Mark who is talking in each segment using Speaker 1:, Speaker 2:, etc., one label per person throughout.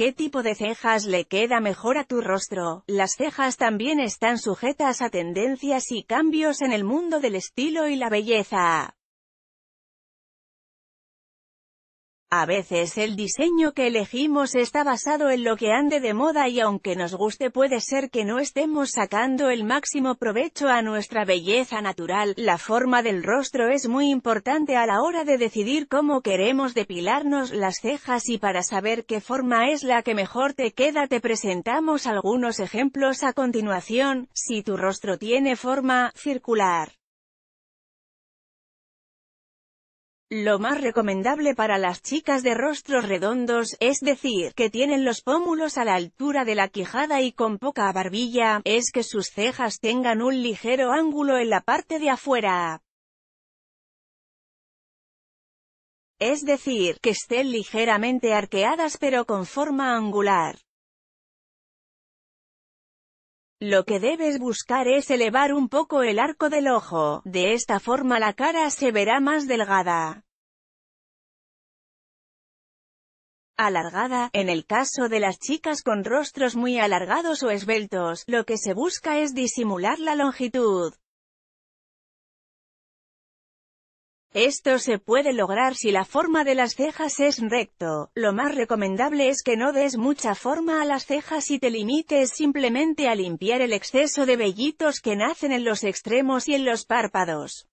Speaker 1: ¿Qué tipo de cejas le queda mejor a tu rostro? Las cejas también están sujetas a tendencias y cambios en el mundo del estilo y la belleza. A veces el diseño que elegimos está basado en lo que ande de moda y aunque nos guste puede ser que no estemos sacando el máximo provecho a nuestra belleza natural, la forma del rostro es muy importante a la hora de decidir cómo queremos depilarnos las cejas y para saber qué forma es la que mejor te queda te presentamos algunos ejemplos a continuación, si tu rostro tiene forma circular Lo más recomendable para las chicas de rostros redondos, es decir, que tienen los pómulos a la altura de la quijada y con poca barbilla, es que sus cejas tengan un ligero ángulo en la parte de afuera. Es decir, que estén ligeramente arqueadas pero con forma angular. Lo que debes buscar es elevar un poco el arco del ojo, de esta forma la cara se verá más delgada. Alargada, en el caso de las chicas con rostros muy alargados o esbeltos, lo que se busca es disimular la longitud. Esto se puede lograr si la forma de las cejas es recto, lo más recomendable es que no des mucha forma a las cejas y te limites simplemente a limpiar el exceso de vellitos que nacen en los extremos y en los párpados.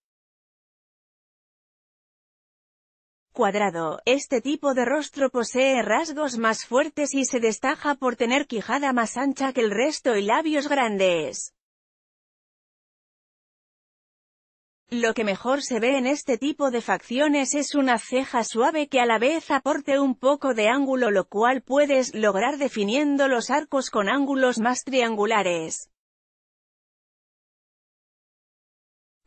Speaker 1: Cuadrado, este tipo de rostro posee rasgos más fuertes y se destaja por tener quijada más ancha que el resto y labios grandes. Lo que mejor se ve en este tipo de facciones es una ceja suave que a la vez aporte un poco de ángulo lo cual puedes lograr definiendo los arcos con ángulos más triangulares.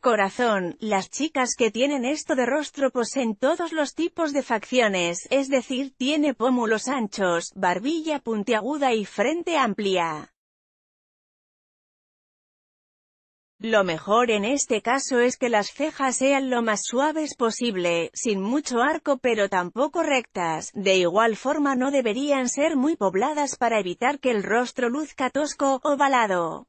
Speaker 1: Corazón, las chicas que tienen esto de rostro poseen todos los tipos de facciones, es decir, tiene pómulos anchos, barbilla puntiaguda y frente amplia. Lo mejor en este caso es que las cejas sean lo más suaves posible, sin mucho arco pero tampoco rectas, de igual forma no deberían ser muy pobladas para evitar que el rostro luzca tosco, ovalado.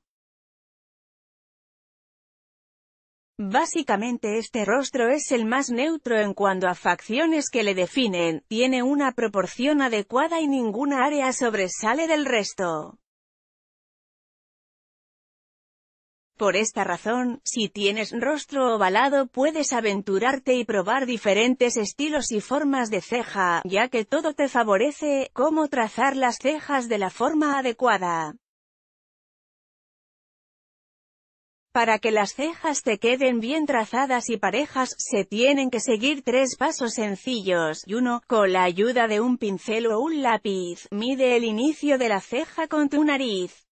Speaker 1: Básicamente este rostro es el más neutro en cuanto a facciones que le definen, tiene una proporción adecuada y ninguna área sobresale del resto. Por esta razón, si tienes rostro ovalado puedes aventurarte y probar diferentes estilos y formas de ceja, ya que todo te favorece, cómo trazar las cejas de la forma adecuada. Para que las cejas te queden bien trazadas y parejas, se tienen que seguir tres pasos sencillos, y uno, con la ayuda de un pincel o un lápiz, mide el inicio de la ceja con tu nariz.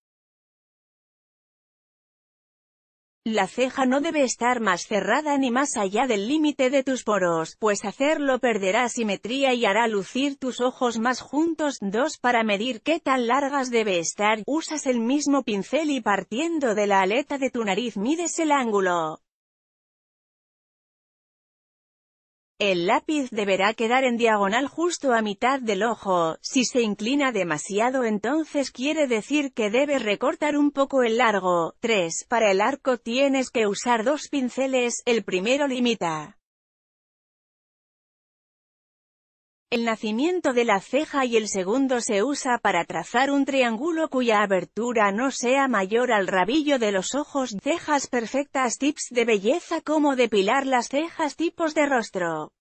Speaker 1: La ceja no debe estar más cerrada ni más allá del límite de tus poros, pues hacerlo perderá simetría y hará lucir tus ojos más juntos. Dos Para medir qué tan largas debe estar, usas el mismo pincel y partiendo de la aleta de tu nariz mides el ángulo. El lápiz deberá quedar en diagonal justo a mitad del ojo, si se inclina demasiado entonces quiere decir que debes recortar un poco el largo. 3. Para el arco tienes que usar dos pinceles, el primero limita El nacimiento de la ceja y el segundo se usa para trazar un triángulo cuya abertura no sea mayor al rabillo de los ojos. Cejas perfectas Tips de belleza como depilar las cejas Tipos de rostro